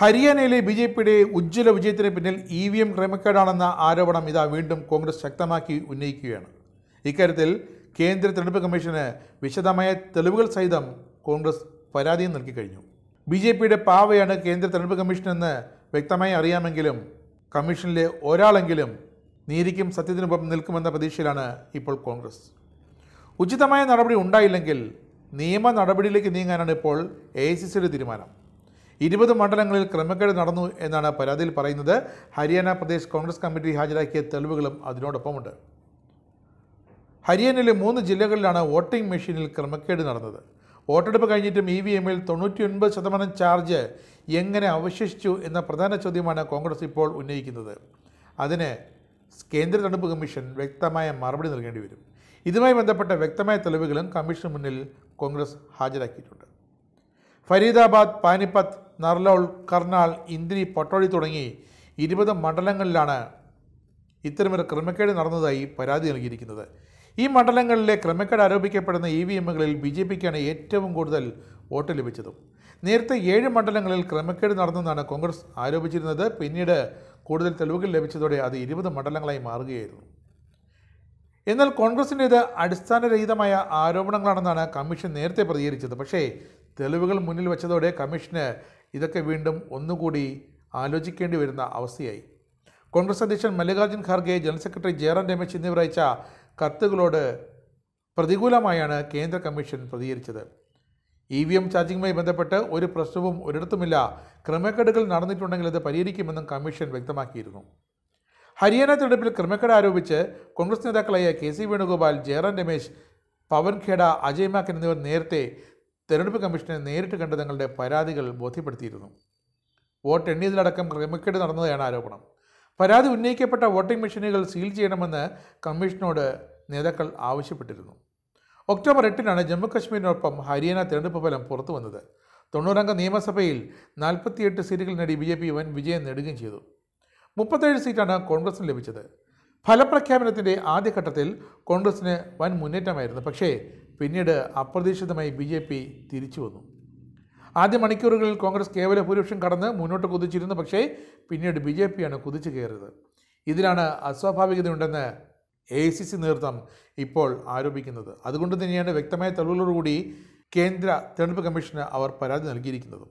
ഹരിയാനയിലെ B J പിയുടെ ഉജ്ജ്വല വിജയത്തിന് പിന്നിൽ ഇ വി എം ക്രമക്കേടാണെന്ന ആരോപണം ഇതാ വീണ്ടും കോൺഗ്രസ് ശക്തമാക്കി ഉന്നയിക്കുകയാണ് ഇക്കാര്യത്തിൽ കേന്ദ്ര തെരഞ്ഞെടുപ്പ് കമ്മീഷന് വിശദമായ തെളിവുകൾ സഹിതം കോൺഗ്രസ് പരാതിയും നൽകി കഴിഞ്ഞു ബി ജെ പിയുടെ പാവയാണ് കേന്ദ്ര തെരഞ്ഞെടുപ്പ് കമ്മീഷനെന്ന് വ്യക്തമായി അറിയാമെങ്കിലും കമ്മീഷനിലെ ഒരാളെങ്കിലും നീതിക്കും സത്യത്തിനൊപ്പം നിൽക്കുമെന്ന പ്രതീക്ഷയിലാണ് ഇപ്പോൾ കോൺഗ്രസ് ഉചിതമായ നടപടി ഉണ്ടായില്ലെങ്കിൽ നിയമ നടപടിയിലേക്ക് നീങ്ങാനാണ് ഇപ്പോൾ എ ഐ സി സിയുടെ തീരുമാനം ഇരുപത് മണ്ഡലങ്ങളിൽ ക്രമക്കേട് നടന്നു എന്നാണ് പരാതിയിൽ പറയുന്നത് ഹരിയാന പ്രദേശ് കോൺഗ്രസ് കമ്മിറ്റി ഹാജരാക്കിയ തെളിവുകളും അതിനോടൊപ്പമുണ്ട് ഹരിയാനയിലെ മൂന്ന് ജില്ലകളിലാണ് വോട്ടിംഗ് മെഷീനിൽ ക്രമക്കേട് നടന്നത് വോട്ടെടുപ്പ് കഴിഞ്ഞിട്ടും ഇ വി എമ്മിൽ തൊണ്ണൂറ്റിയൊൻപത് ശതമാനം ചാർജ് എങ്ങനെ അവശേഷിച്ചു എന്ന പ്രധാന ചോദ്യമാണ് കോൺഗ്രസ് ഇപ്പോൾ ഉന്നയിക്കുന്നത് അതിന് കേന്ദ്ര തെരഞ്ഞെടുപ്പ് കമ്മീഷൻ വ്യക്തമായ മറുപടി നൽകേണ്ടി വരും ഇതുമായി ബന്ധപ്പെട്ട വ്യക്തമായ തെളിവുകളും കമ്മീഷന് മുന്നിൽ കോൺഗ്രസ് ഹാജരാക്കിയിട്ടുണ്ട് ഫരീദാബാദ് പാനിപ്പത്ത് നർലൌൾ കർണാൾ ഇന്ദ്രി പട്ടോളി തുടങ്ങി ഇരുപത് മണ്ഡലങ്ങളിലാണ് ഇത്തരമൊരു ക്രമക്കേട് നടന്നതായി പരാതി നൽകിയിരിക്കുന്നത് ഈ മണ്ഡലങ്ങളിലെ ക്രമക്കേട് ആരോപിക്കപ്പെടുന്ന ഇ വി എമ്മുകളിൽ ബി ജെ പിക്കാണ് ഏറ്റവും കൂടുതൽ വോട്ട് ലഭിച്ചതും നേരത്തെ ഏഴ് മണ്ഡലങ്ങളിൽ ക്രമക്കേട് നടന്നെന്നാണ് കോൺഗ്രസ് ആരോപിച്ചിരുന്നത് പിന്നീട് കൂടുതൽ തെളിവുകൾ ലഭിച്ചതോടെ അത് ഇരുപത് മണ്ഡലങ്ങളായി മാറുകയായിരുന്നു എന്നാൽ ഇത് അടിസ്ഥാനരഹിതമായ ആരോപണങ്ങളാണെന്നാണ് കമ്മീഷൻ നേരത്തെ പ്രതികരിച്ചത് പക്ഷേ തെളിവുകൾ മുന്നിൽ വച്ചതോടെ കമ്മീഷന് ഇതൊക്കെ വീണ്ടും ഒന്നുകൂടി ആലോചിക്കേണ്ടി വരുന്ന അവസ്ഥയായി കോൺഗ്രസ് അധ്യക്ഷൻ മല്ലികാർജ്ജുൻ ഖാർഗെ ജനറൽ സെക്രട്ടറി ജയറാം രമേശ് എന്നിവർ അയച്ച കത്തുകളോട് പ്രതികൂലമായാണ് കേന്ദ്ര കമ്മീഷൻ പ്രതികരിച്ചത് ഇ വി എം ചാർജിങ്ങുമായി ബന്ധപ്പെട്ട് ഒരു പ്രശ്നവും ഒരിടത്തുമില്ല ക്രമക്കേടുകൾ നടന്നിട്ടുണ്ടെങ്കിൽ അത് പരിഹരിക്കുമെന്നും കമ്മീഷൻ വ്യക്തമാക്കിയിരുന്നു ഹരിയാന തെരഞ്ഞെടുപ്പിൽ ക്രമക്കേട് ആരോപിച്ച് കോൺഗ്രസ് നേതാക്കളായ കെ സി വേണുഗോപാൽ ജയറാം രമേശ് പവൻ ഖേഡ അജയ് മാക്കൻ എന്നിവർ നേരത്തെ തെരഞ്ഞെടുപ്പ് കമ്മീഷനെ നേരിട്ട് കണ്ട് തങ്ങളുടെ പരാതികൾ ബോധ്യപ്പെടുത്തിയിരുന്നു വോട്ട് എണ്ണിയതിലടക്കം ക്രമക്കേട് നടന്നതാണ് ആരോപണം പരാതി ഉന്നയിക്കപ്പെട്ട വോട്ടിംഗ് മെഷീനുകൾ സീൽ ചെയ്യണമെന്ന് കമ്മീഷനോട് നേതാക്കൾ ആവശ്യപ്പെട്ടിരുന്നു ഒക്ടോബർ എട്ടിനാണ് ജമ്മുകശ്മീരിനൊപ്പം ഹരിയാന തെരഞ്ഞെടുപ്പ് ഫലം പുറത്തു വന്നത് തൊണ്ണൂറംഗ നിയമസഭയിൽ നാൽപ്പത്തിയെട്ട് സീറ്റുകൾ നേടി ബി ജെ പി വൻ വിജയം നേടുകയും ചെയ്തു മുപ്പത്തേഴ് സീറ്റാണ് കോൺഗ്രസിന് ലഭിച്ചത് ഫലപ്രഖ്യാപനത്തിൻ്റെ ആദ്യഘട്ടത്തിൽ കോൺഗ്രസിന് വൻ മുന്നേറ്റമായിരുന്നു പക്ഷേ പിന്നീട് അപ്രതീക്ഷിതമായി ബി ജെ പി തിരിച്ചു വന്നു ആദ്യ മണിക്കൂറുകളിൽ കോൺഗ്രസ് കേവല ഭൂരിപക്ഷം കടന്ന് മുന്നോട്ട് കുതിച്ചിരുന്നു പക്ഷേ പിന്നീട് ബി ജെ പിയാണ് കുതിച്ചു കയറിയത് ഇതിലാണ് അസ്വാഭാവികതയുണ്ടെന്ന് എ ഐ സി സി നേതൃത്വം ഇപ്പോൾ ആരോപിക്കുന്നത് അതുകൊണ്ട് തന്നെയാണ് വ്യക്തമായ തെളിവുകളോടുകൂടി കേന്ദ്ര തെരഞ്ഞെടുപ്പ് കമ്മീഷന് അവർ പരാതി നൽകിയിരിക്കുന്നത്